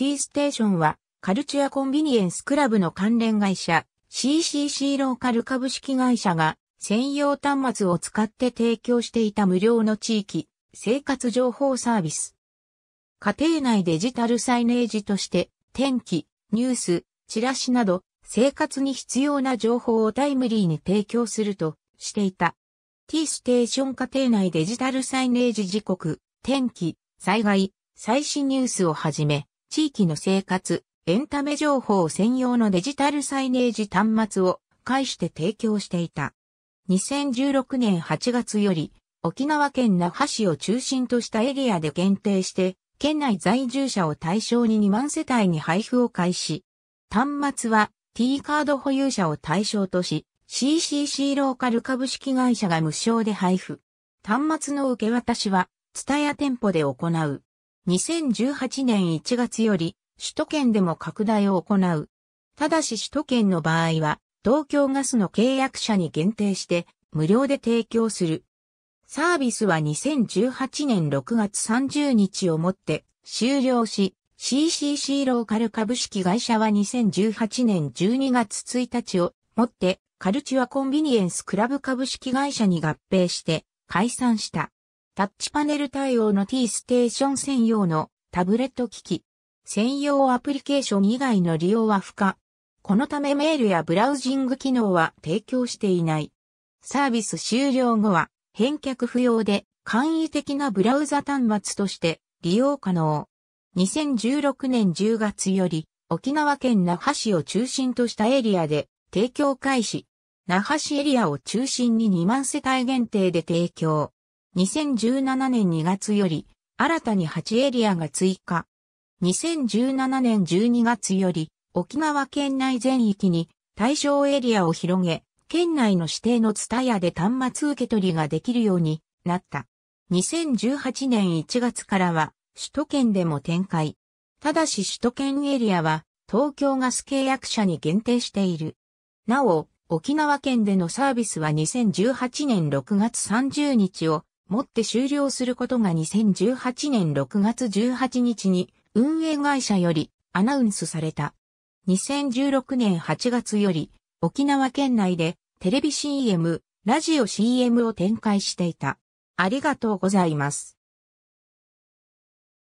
T ステーションは、カルチュアコンビニエンスクラブの関連会社、CCC ローカル株式会社が、専用端末を使って提供していた無料の地域、生活情報サービス。家庭内デジタルサイネージとして、天気、ニュース、チラシなど、生活に必要な情報をタイムリーに提供するとしていた。T ステーション家庭内デジタルサイネージ時刻、天気、災害、最新ニュースをはじめ、地域の生活、エンタメ情報専用のデジタルサイネージ端末を介して提供していた。2016年8月より沖縄県那覇市を中心としたエリアで限定して県内在住者を対象に2万世帯に配布を開始。端末は T カード保有者を対象とし CCC ローカル株式会社が無償で配布。端末の受け渡しは、ツタヤ店舗で行う。2018年1月より首都圏でも拡大を行う。ただし首都圏の場合は東京ガスの契約者に限定して無料で提供する。サービスは2018年6月30日をもって終了し、CCC ローカル株式会社は2018年12月1日をもってカルチュアコンビニエンスクラブ株式会社に合併して解散した。タッチパネル対応の T ステーション専用のタブレット機器。専用アプリケーション以外の利用は不可。このためメールやブラウジング機能は提供していない。サービス終了後は返却不要で簡易的なブラウザ端末として利用可能。2016年10月より沖縄県那覇市を中心としたエリアで提供開始。那覇市エリアを中心に2万世帯限定で提供。2017年2月より、新たに8エリアが追加。2017年12月より、沖縄県内全域に対象エリアを広げ、県内の指定のツタヤで端末受け取りができるようになった。2018年1月からは、首都圏でも展開。ただし首都圏エリアは、東京ガス契約者に限定している。なお、沖縄県でのサービスは2018年6月30日をもって終了することが2018年6月18日に運営会社よりアナウンスされた。2016年8月より沖縄県内でテレビ CM、ラジオ CM を展開していた。ありがとうございます。